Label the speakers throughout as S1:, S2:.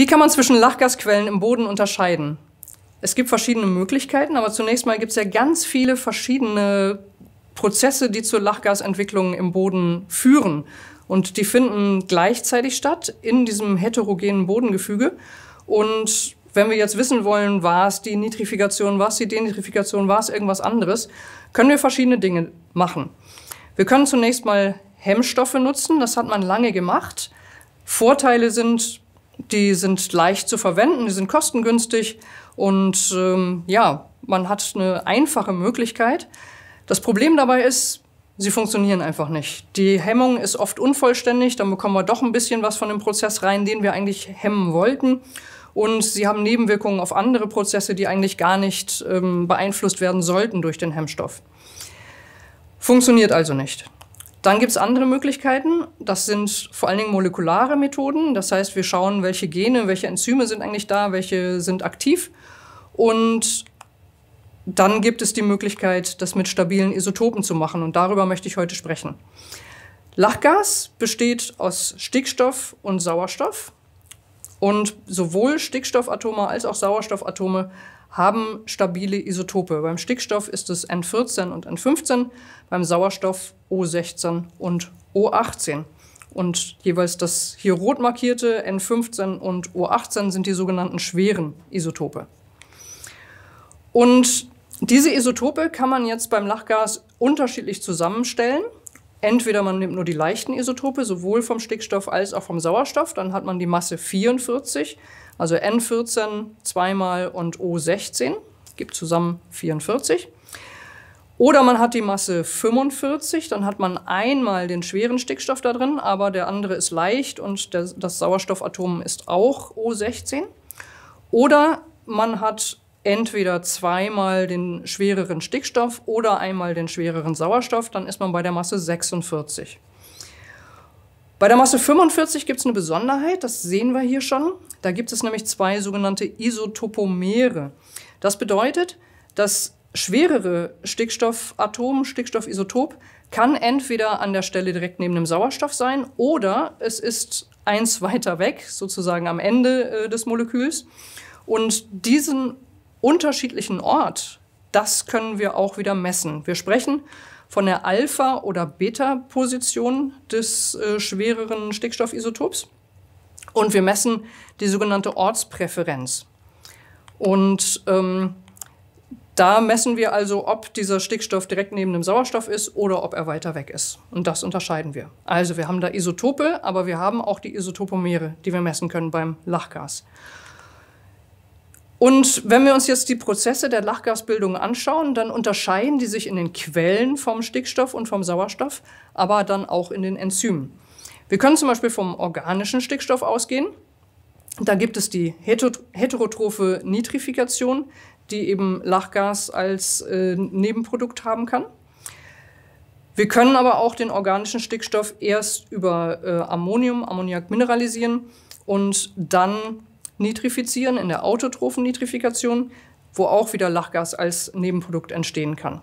S1: Wie kann man zwischen Lachgasquellen im Boden unterscheiden? Es gibt verschiedene Möglichkeiten, aber zunächst mal gibt es ja ganz viele verschiedene Prozesse, die zur Lachgasentwicklung im Boden führen. Und die finden gleichzeitig statt in diesem heterogenen Bodengefüge. Und wenn wir jetzt wissen wollen, war es die Nitrifikation, war es die Denitrifikation, war es irgendwas anderes, können wir verschiedene Dinge machen. Wir können zunächst mal Hemmstoffe nutzen, das hat man lange gemacht. Vorteile sind die sind leicht zu verwenden, die sind kostengünstig und ähm, ja, man hat eine einfache Möglichkeit. Das Problem dabei ist, sie funktionieren einfach nicht. Die Hemmung ist oft unvollständig, dann bekommen wir doch ein bisschen was von dem Prozess rein, den wir eigentlich hemmen wollten. Und sie haben Nebenwirkungen auf andere Prozesse, die eigentlich gar nicht ähm, beeinflusst werden sollten durch den Hemmstoff. Funktioniert also nicht. Dann gibt es andere Möglichkeiten. Das sind vor allen Dingen molekulare Methoden. Das heißt, wir schauen, welche Gene, welche Enzyme sind eigentlich da, welche sind aktiv. Und dann gibt es die Möglichkeit, das mit stabilen Isotopen zu machen. Und darüber möchte ich heute sprechen. Lachgas besteht aus Stickstoff und Sauerstoff. Und sowohl Stickstoffatome als auch Sauerstoffatome haben stabile Isotope. Beim Stickstoff ist es N14 und N15, beim Sauerstoff O16 und O18. Und jeweils das hier rot markierte N15 und O18 sind die sogenannten schweren Isotope. Und diese Isotope kann man jetzt beim Lachgas unterschiedlich zusammenstellen. Entweder man nimmt nur die leichten Isotope, sowohl vom Stickstoff als auch vom Sauerstoff, dann hat man die Masse 44, also N14 zweimal und O16, gibt zusammen 44. Oder man hat die Masse 45, dann hat man einmal den schweren Stickstoff da drin, aber der andere ist leicht und der, das Sauerstoffatom ist auch O16. Oder man hat entweder zweimal den schwereren Stickstoff oder einmal den schwereren Sauerstoff, dann ist man bei der Masse 46. Bei der Masse 45 gibt es eine Besonderheit, das sehen wir hier schon. Da gibt es nämlich zwei sogenannte Isotopomere. Das bedeutet, das schwerere Stickstoffatom, Stickstoffisotop, kann entweder an der Stelle direkt neben dem Sauerstoff sein oder es ist eins weiter weg, sozusagen am Ende äh, des Moleküls. Und diesen unterschiedlichen Ort, das können wir auch wieder messen. Wir sprechen von der Alpha- oder Beta-Position des äh, schwereren Stickstoffisotops und wir messen die sogenannte Ortspräferenz. Und ähm, da messen wir also, ob dieser Stickstoff direkt neben dem Sauerstoff ist oder ob er weiter weg ist. Und das unterscheiden wir. Also wir haben da Isotope, aber wir haben auch die Isotopomere, die wir messen können beim Lachgas. Und wenn wir uns jetzt die Prozesse der Lachgasbildung anschauen, dann unterscheiden die sich in den Quellen vom Stickstoff und vom Sauerstoff, aber dann auch in den Enzymen. Wir können zum Beispiel vom organischen Stickstoff ausgehen. Da gibt es die heterotrophe Nitrifikation, die eben Lachgas als äh, Nebenprodukt haben kann. Wir können aber auch den organischen Stickstoff erst über äh, Ammonium, Ammoniak mineralisieren und dann Nitrifizieren in der autotrophen Nitrifikation, wo auch wieder Lachgas als Nebenprodukt entstehen kann.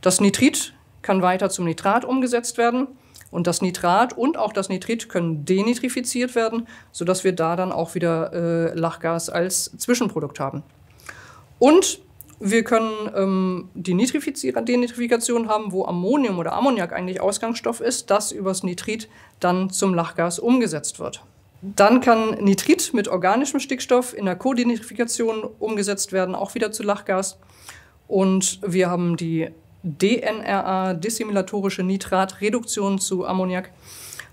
S1: Das Nitrit kann weiter zum Nitrat umgesetzt werden und das Nitrat und auch das Nitrit können denitrifiziert werden, sodass wir da dann auch wieder äh, Lachgas als Zwischenprodukt haben. Und wir können ähm, die Nitrifizier Denitrifikation haben, wo Ammonium oder Ammoniak eigentlich Ausgangsstoff ist, das übers Nitrit dann zum Lachgas umgesetzt wird. Dann kann Nitrit mit organischem Stickstoff in der Kodenitrifikation umgesetzt werden, auch wieder zu Lachgas. Und wir haben die DNRA, dissimilatorische Nitratreduktion zu Ammoniak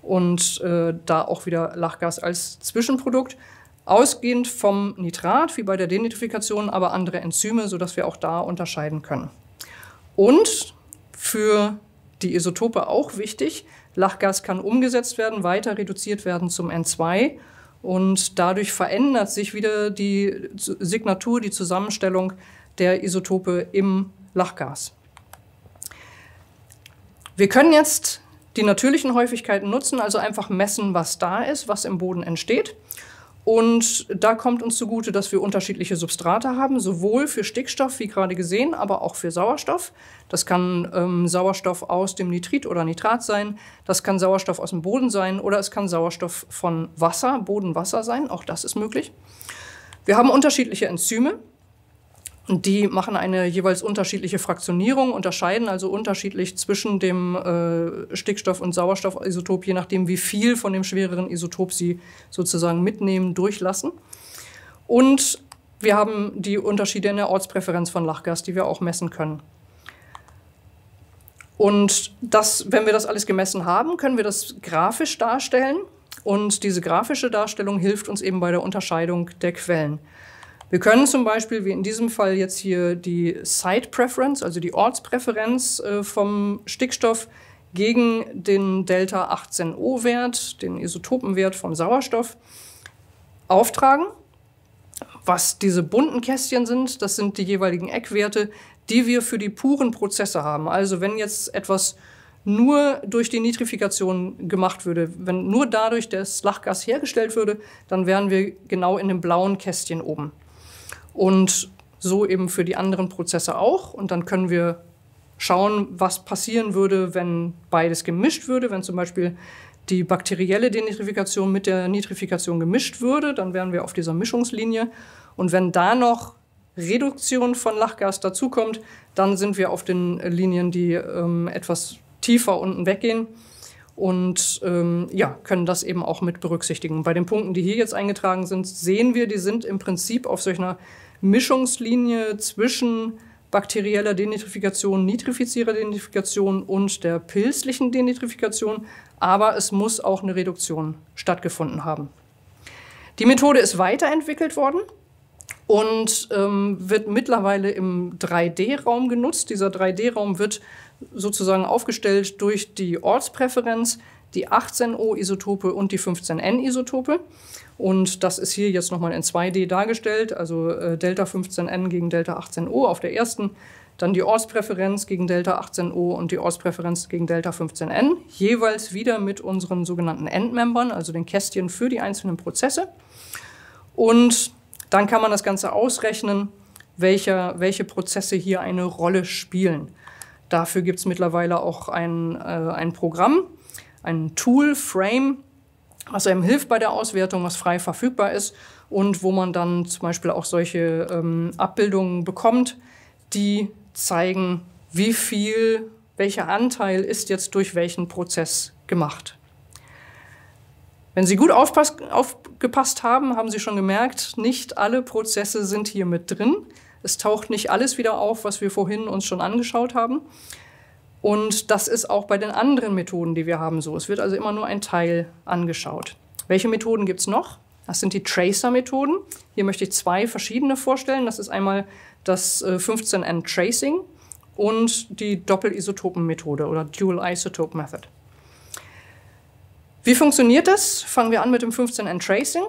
S1: und äh, da auch wieder Lachgas als Zwischenprodukt. Ausgehend vom Nitrat, wie bei der Denitrifikation, aber andere Enzyme, sodass wir auch da unterscheiden können. Und für die Isotope auch wichtig, Lachgas kann umgesetzt werden, weiter reduziert werden zum N2 und dadurch verändert sich wieder die Signatur, die Zusammenstellung der Isotope im Lachgas. Wir können jetzt die natürlichen Häufigkeiten nutzen, also einfach messen, was da ist, was im Boden entsteht. Und da kommt uns zugute, dass wir unterschiedliche Substrate haben, sowohl für Stickstoff, wie gerade gesehen, aber auch für Sauerstoff. Das kann ähm, Sauerstoff aus dem Nitrit oder Nitrat sein, das kann Sauerstoff aus dem Boden sein oder es kann Sauerstoff von Wasser, Bodenwasser sein, auch das ist möglich. Wir haben unterschiedliche Enzyme, und die machen eine jeweils unterschiedliche Fraktionierung, unterscheiden also unterschiedlich zwischen dem äh, Stickstoff- und Sauerstoffisotop, je nachdem, wie viel von dem schwereren Isotop sie sozusagen mitnehmen, durchlassen. Und wir haben die Unterschiede in der Ortspräferenz von Lachgas, die wir auch messen können. Und das, wenn wir das alles gemessen haben, können wir das grafisch darstellen. Und diese grafische Darstellung hilft uns eben bei der Unterscheidung der Quellen. Wir können zum Beispiel, wie in diesem Fall jetzt hier, die Site Preference, also die Ortspräferenz äh, vom Stickstoff gegen den Delta 18O-Wert, den Isotopenwert vom Sauerstoff, auftragen. Was diese bunten Kästchen sind, das sind die jeweiligen Eckwerte, die wir für die puren Prozesse haben. Also wenn jetzt etwas nur durch die Nitrifikation gemacht würde, wenn nur dadurch das Lachgas hergestellt würde, dann wären wir genau in dem blauen Kästchen oben. Und so eben für die anderen Prozesse auch. Und dann können wir schauen, was passieren würde, wenn beides gemischt würde. Wenn zum Beispiel die bakterielle Denitrifikation mit der Nitrifikation gemischt würde, dann wären wir auf dieser Mischungslinie. Und wenn da noch Reduktion von Lachgas dazukommt, dann sind wir auf den Linien, die ähm, etwas tiefer unten weggehen und ähm, ja, können das eben auch mit berücksichtigen. Bei den Punkten, die hier jetzt eingetragen sind, sehen wir, die sind im Prinzip auf solch einer Mischungslinie zwischen bakterieller Denitrifikation, nitrifizierer Denitrifikation und der pilzlichen Denitrifikation, aber es muss auch eine Reduktion stattgefunden haben. Die Methode ist weiterentwickelt worden und ähm, wird mittlerweile im 3D-Raum genutzt. Dieser 3D-Raum wird sozusagen aufgestellt durch die Ortspräferenz, die 18O-Isotope und die 15N-Isotope. Und das ist hier jetzt nochmal in 2D dargestellt, also äh, Delta 15N gegen Delta 18O auf der ersten, dann die Ortspräferenz gegen Delta 18O und die Ortspräferenz gegen Delta 15N, jeweils wieder mit unseren sogenannten Endmembern, also den Kästchen für die einzelnen Prozesse. Und dann kann man das Ganze ausrechnen, welche, welche Prozesse hier eine Rolle spielen. Dafür gibt es mittlerweile auch ein, äh, ein Programm, ein Tool, Frame, was einem hilft bei der Auswertung, was frei verfügbar ist und wo man dann zum Beispiel auch solche ähm, Abbildungen bekommt, die zeigen, wie viel, welcher Anteil ist jetzt durch welchen Prozess gemacht. Wenn Sie gut aufgepasst haben, haben Sie schon gemerkt, nicht alle Prozesse sind hier mit drin. Es taucht nicht alles wieder auf, was wir vorhin uns schon angeschaut haben. Und das ist auch bei den anderen Methoden, die wir haben, so. Es wird also immer nur ein Teil angeschaut. Welche Methoden gibt es noch? Das sind die Tracer-Methoden. Hier möchte ich zwei verschiedene vorstellen. Das ist einmal das 15N-Tracing äh, und die Doppelisotopen-Methode oder Dual Isotope Method. Wie funktioniert das? Fangen wir an mit dem 15N Tracing.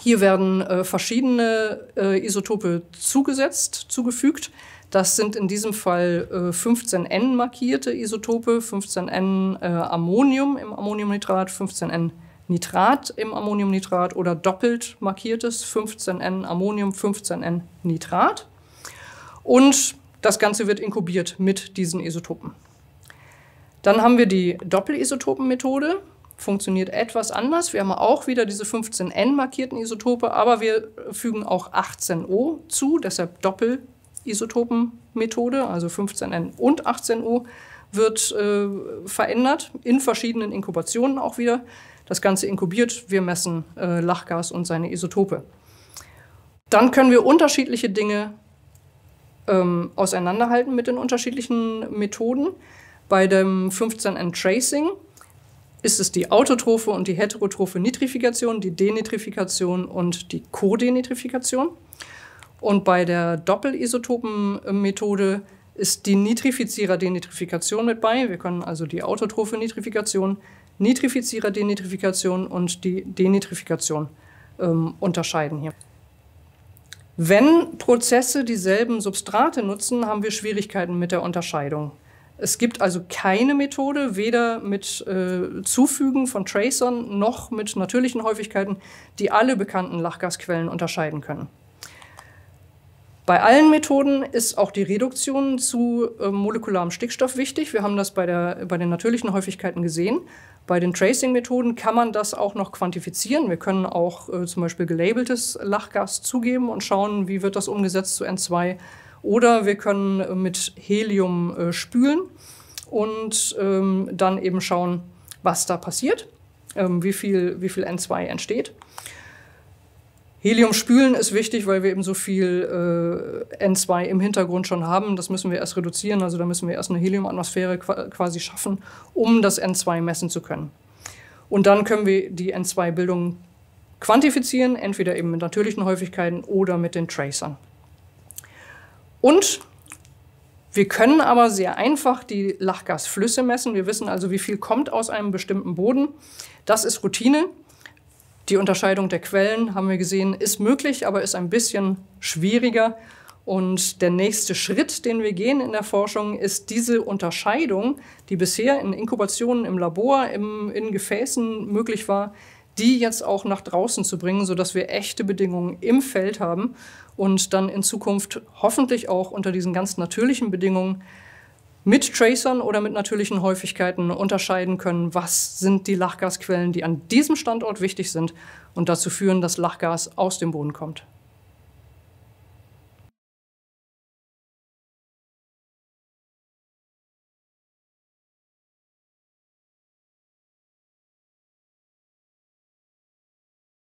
S1: Hier werden äh, verschiedene äh, Isotope zugesetzt, zugefügt. Das sind in diesem Fall äh, 15N markierte Isotope, 15N äh, Ammonium im Ammoniumnitrat, 15N Nitrat im Ammoniumnitrat oder doppelt markiertes 15N Ammonium, 15N Nitrat. Und das Ganze wird inkubiert mit diesen Isotopen. Dann haben wir die Doppelisotopenmethode funktioniert etwas anders. Wir haben auch wieder diese 15N markierten Isotope, aber wir fügen auch 18O zu, deshalb Doppelisotopenmethode, also 15N und 18O wird äh, verändert, in verschiedenen Inkubationen auch wieder. Das Ganze inkubiert, wir messen äh, Lachgas und seine Isotope. Dann können wir unterschiedliche Dinge ähm, auseinanderhalten mit den unterschiedlichen Methoden. Bei dem 15N Tracing ist es die autotrophe und die heterotrophe Nitrifikation, die Denitrifikation und die Kodenitrifikation. Und bei der Doppelisotopenmethode ist die Nitrifizierer-Denitrifikation mit bei. Wir können also die autotrophe Nitrifikation, Nitrifizierer-Denitrifikation und die Denitrifikation ähm, unterscheiden hier. Wenn Prozesse dieselben Substrate nutzen, haben wir Schwierigkeiten mit der Unterscheidung. Es gibt also keine Methode, weder mit äh, Zufügen von Tracern noch mit natürlichen Häufigkeiten, die alle bekannten Lachgasquellen unterscheiden können. Bei allen Methoden ist auch die Reduktion zu äh, molekularem Stickstoff wichtig. Wir haben das bei, der, bei den natürlichen Häufigkeiten gesehen. Bei den Tracing-Methoden kann man das auch noch quantifizieren. Wir können auch äh, zum Beispiel gelabeltes Lachgas zugeben und schauen, wie wird das umgesetzt zu N2 oder wir können äh, mit Helium äh, spülen und ähm, dann eben schauen, was da passiert, ähm, wie, viel, wie viel N2 entsteht. Helium spülen ist wichtig, weil wir eben so viel äh, N2 im Hintergrund schon haben. Das müssen wir erst reduzieren. Also da müssen wir erst eine Heliumatmosphäre quasi schaffen, um das N2 messen zu können. Und dann können wir die N2-Bildung quantifizieren, entweder eben mit natürlichen Häufigkeiten oder mit den Tracern. Und wir können aber sehr einfach die Lachgasflüsse messen. Wir wissen also, wie viel kommt aus einem bestimmten Boden. Das ist Routine. Die Unterscheidung der Quellen, haben wir gesehen, ist möglich, aber ist ein bisschen schwieriger. Und der nächste Schritt, den wir gehen in der Forschung, ist diese Unterscheidung, die bisher in Inkubationen im Labor, im, in Gefäßen möglich war, die jetzt auch nach draußen zu bringen, sodass wir echte Bedingungen im Feld haben und dann in Zukunft hoffentlich auch unter diesen ganz natürlichen Bedingungen mit Tracern oder mit natürlichen Häufigkeiten unterscheiden können, was sind die Lachgasquellen, die an diesem Standort wichtig sind und dazu führen, dass Lachgas aus dem Boden kommt.